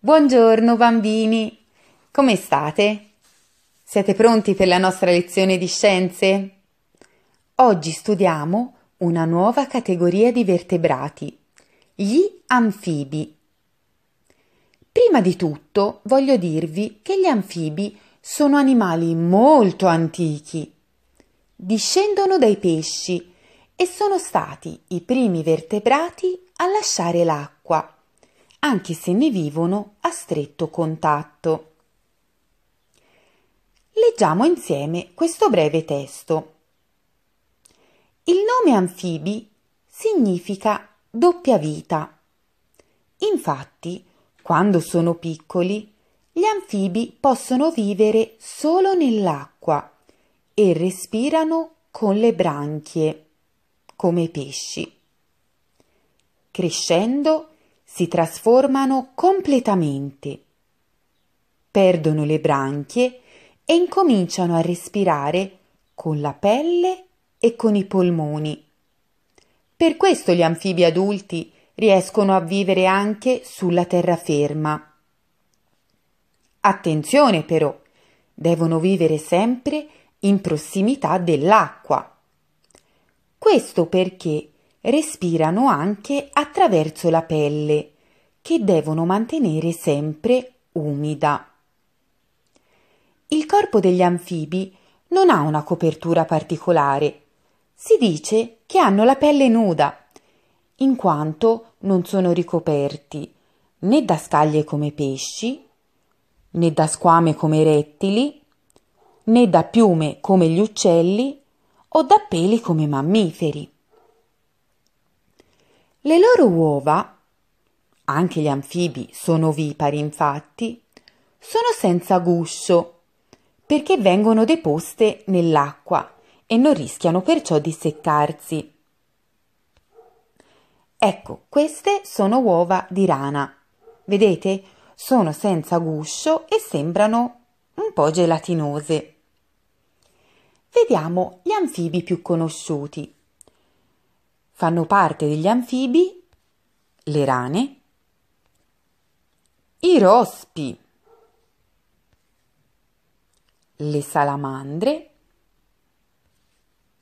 Buongiorno bambini, come state? Siete pronti per la nostra lezione di scienze? Oggi studiamo una nuova categoria di vertebrati, gli anfibi. Prima di tutto voglio dirvi che gli anfibi sono animali molto antichi. Discendono dai pesci e sono stati i primi vertebrati a lasciare l'acqua anche se ne vivono a stretto contatto. Leggiamo insieme questo breve testo. Il nome anfibi significa doppia vita. Infatti, quando sono piccoli, gli anfibi possono vivere solo nell'acqua e respirano con le branchie, come i pesci. Crescendo si trasformano completamente. Perdono le branchie e incominciano a respirare con la pelle e con i polmoni. Per questo gli anfibi adulti riescono a vivere anche sulla terraferma. Attenzione però, devono vivere sempre in prossimità dell'acqua. Questo perché respirano anche attraverso la pelle, che devono mantenere sempre umida. Il corpo degli anfibi non ha una copertura particolare. Si dice che hanno la pelle nuda, in quanto non sono ricoperti né da scaglie come pesci, né da squame come rettili, né da piume come gli uccelli o da peli come mammiferi. Le loro uova, anche gli anfibi sono ovipari infatti, sono senza guscio perché vengono deposte nell'acqua e non rischiano perciò di seccarsi. Ecco, queste sono uova di rana. Vedete? Sono senza guscio e sembrano un po' gelatinose. Vediamo gli anfibi più conosciuti. Fanno parte degli anfibi le rane, i rospi, le salamandre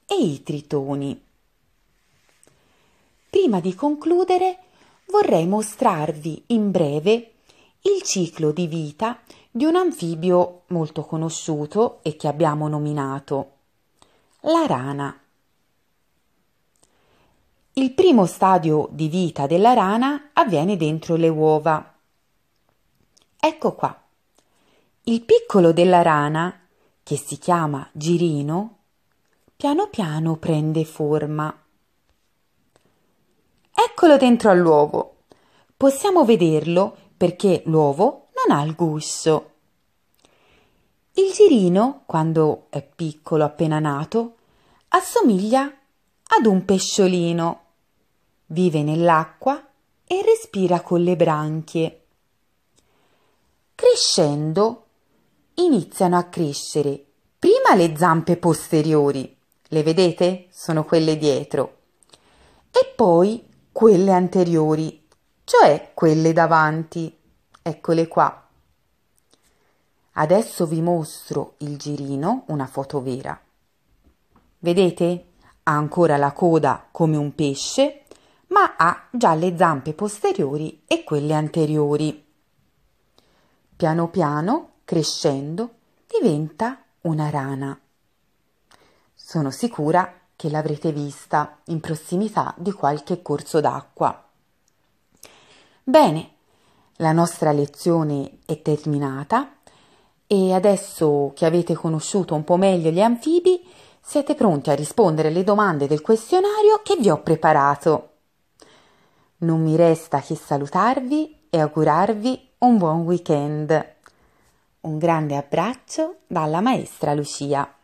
e i tritoni. Prima di concludere vorrei mostrarvi in breve il ciclo di vita di un anfibio molto conosciuto e che abbiamo nominato la rana. Il primo stadio di vita della rana avviene dentro le uova. Ecco qua. Il piccolo della rana, che si chiama Girino, piano piano prende forma. Eccolo dentro all'uovo. Possiamo vederlo perché l'uovo non ha il guscio. Il girino, quando è piccolo appena nato, assomiglia ad un pesciolino vive nell'acqua e respira con le branchie. Crescendo iniziano a crescere prima le zampe posteriori, le vedete? Sono quelle dietro, e poi quelle anteriori, cioè quelle davanti, eccole qua. Adesso vi mostro il girino, una foto vera. Vedete? Ha ancora la coda come un pesce ma ha già le zampe posteriori e quelle anteriori. Piano piano, crescendo, diventa una rana. Sono sicura che l'avrete vista in prossimità di qualche corso d'acqua. Bene, la nostra lezione è terminata e adesso che avete conosciuto un po' meglio gli anfibi, siete pronti a rispondere alle domande del questionario che vi ho preparato. Non mi resta che salutarvi e augurarvi un buon weekend. Un grande abbraccio dalla maestra Lucia.